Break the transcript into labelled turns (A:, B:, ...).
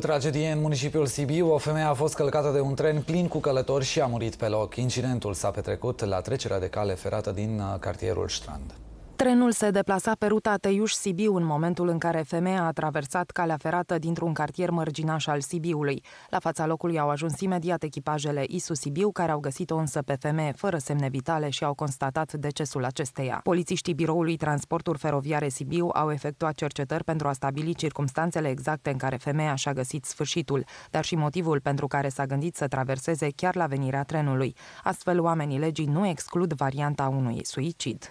A: O tragedie în municipiul Sibiu, o femeie a fost călcată de un tren plin cu călători și a murit pe loc. Incidentul s-a petrecut la trecerea de cale ferată din uh, cartierul Strand.
B: Trenul se deplasa pe ruta Teiuș-Sibiu în momentul în care femeia a traversat calea ferată dintr-un cartier mărginaș al Sibiului. La fața locului au ajuns imediat echipajele ISU Sibiu, care au găsit-o însă pe femeie fără semne vitale și au constatat decesul acesteia. Polițiștii Biroului Transporturi Feroviare Sibiu au efectuat cercetări pentru a stabili circumstanțele exacte în care femeia și-a găsit sfârșitul, dar și motivul pentru care s-a gândit să traverseze chiar la venirea trenului. Astfel, oamenii legii nu exclud varianta unui suicid.